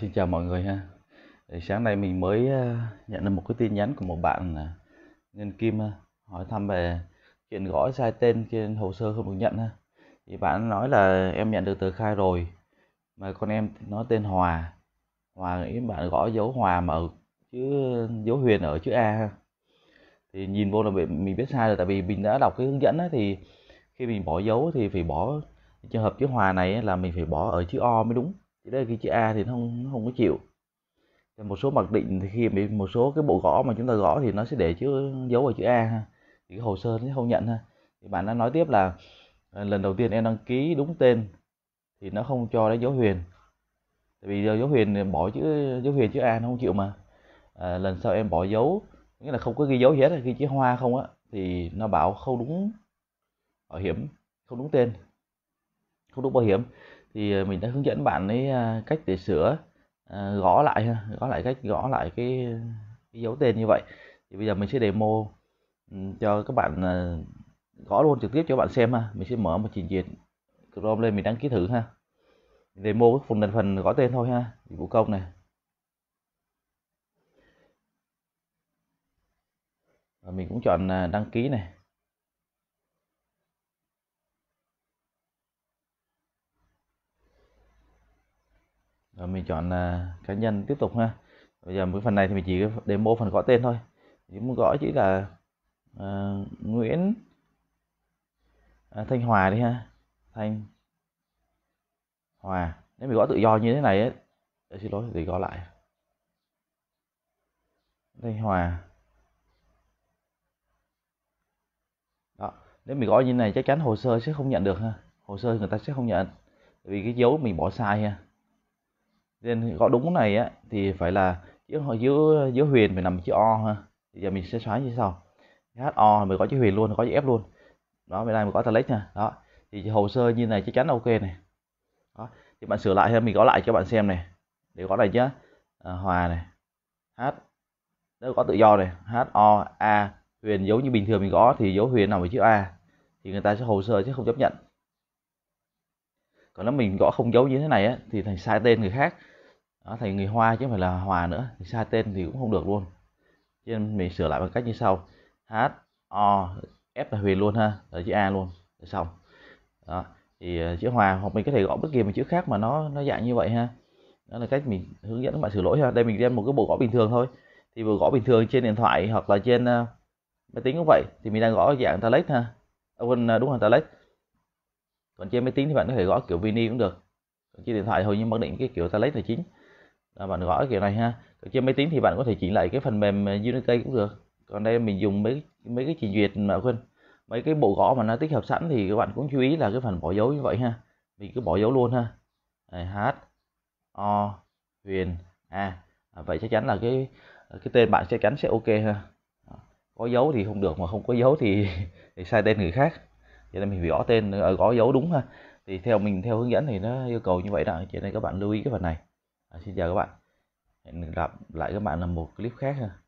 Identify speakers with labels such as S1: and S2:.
S1: Xin chào mọi người ha. sáng nay mình mới ờ, nhận được một cái tin nhắn của một bạn ờ, Ngân Kim ờ, hỏi thăm về chuyện gõ sai tên trên hồ sơ không được nhận ha. Thì bạn nói là em nhận được tờ khai rồi mà con em nó tên Hòa. Hòa nghĩ bạn gõ dấu Hòa mà ở chữ dấu Huyền ở chữ A ha. Thì nhìn vô là mình biết sai rồi tại vì mình đã đọc cái hướng dẫn á thì khi mình bỏ dấu thì phải bỏ trường hợp chữ Hòa này là mình phải bỏ ở chữ O mới đúng chỉ đây ghi chữ a thì nó không nó không có chịu thì một số mặc định thì khi bị một số cái bộ gõ mà chúng ta gõ thì nó sẽ để chữ dấu vào chữ a ha thì cái hồ sơ nó không nhận ha thì bạn đã nói tiếp là à, lần đầu tiên em đăng ký đúng tên thì nó không cho đánh dấu huyền tại vì dấu huyền bỏ chữ dấu huyền chữ a nó không chịu mà à, lần sau em bỏ dấu nghĩa là không có ghi dấu gì hết ghi chữ hoa không á thì nó bảo không đúng bảo hiểm không đúng tên không đúng bảo hiểm thì ờ, mình đã hướng dẫn bạn ấy ờ, cách để sửa ờ, gõ lại gõ lại cách gõ lại cái, cái dấu tên như vậy thì bây giờ mình sẽ demo ừ, cho các bạn gõ luôn trực tiếp cho bạn xem ha mình sẽ mở một trình duyệt chrome lên mình đăng ký thử ha demo phần lần phần gõ tên thôi ha vụ công này và mình cũng chọn đăng ký này rồi mình chọn là cá nhân tiếp tục ha bây giờ cái phần này thì mình chỉ demo phần gõ tên thôi chỉ muốn gõ chỉ là uh, Nguyễn à, Thanh Hòa đi ha Thanh Hòa nếu mình gõ tự do như thế này ấy, để xin lỗi thì gõ lại Thanh Hòa đó nếu mình gõ như thế này chắc chắn hồ sơ sẽ không nhận được ha hồ sơ người ta sẽ không nhận vì cái dấu mình bỏ sai ha nên gõ đúng này á thì phải là chữ chữ chữ huyền phải nằm chữ o ha thì giờ mình sẽ xóa như sau h o mình có chữ huyền luôn có chữ f luôn đó bên này mình có select nha đó thì hồ sơ như này chắc chắn ok này đó thì bạn sửa lại hay mình gõ lại cho bạn xem này để gõ này chứ à, hòa này h nếu có tự do này h o a huyền giống như bình thường mình gõ thì dấu huyền nằm ở chữ a thì người ta sẽ hồ sơ chứ không chấp nhận còn nếu mình gõ không dấu như thế này á, thì thành sai tên người khác đó, thành người hoa chứ không phải là hòa nữa thì sai tên thì cũng không được luôn cho nên mình sửa lại bằng cách như sau h o f là huyền luôn ha rồi chữ a luôn rồi xong đó thì ờ, chữ hòa hoặc mình có thể gõ bất kỳ một chữ khác mà nó nó dạng như vậy ha đó là cách mình hướng dẫn các bạn sửa lỗi ha đây mình đem một cái bộ gõ bình thường thôi thì vừa gõ bình thường trên điện thoại hoặc là trên ờ, máy tính cũng vậy thì mình đang gõ dạng talet ha quên ờ, đúng là talet. còn trên máy tính thì bạn có thể gõ kiểu vini cũng được còn trên điện thoại thôi nhưng mặc định cái kiểu talet là chính à, bạn gõ kiểu này ha còn trên máy tính thì bạn có thể chỉnh lại cái phần mềm ờ, Unity cũng được còn đây mình dùng mấy mấy cái trình duyệt mà quên mấy cái bộ gõ mà nó tích hợp sẵn thì các bạn cũng chú ý là cái phần bỏ dấu như vậy ha mình cứ bỏ dấu luôn ha h o huyền a à, vậy chắc chắn là cái cái tên bạn chắc chắn sẽ ok ha có dấu thì không được mà không có dấu thì, thì sai tên người khác cho nên mình gõ tên ở ờ, gõ dấu đúng ha thì theo mình theo hướng dẫn thì nó yêu cầu như vậy đó cho nên các bạn lưu ý cái phần này xin chào các bạn hẹn gặp lại các bạn ở một clip khác ha